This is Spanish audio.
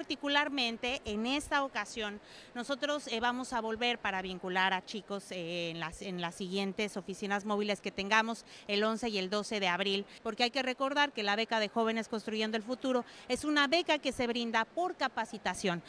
particularmente en esta ocasión nosotros eh, vamos a volver para vincular a chicos eh, en, las, en las siguientes oficinas móviles que tengamos el 11 y el 12 de abril, porque hay que recordar que la beca de Jóvenes Construyendo el Futuro es una beca que se brinda por capacitación.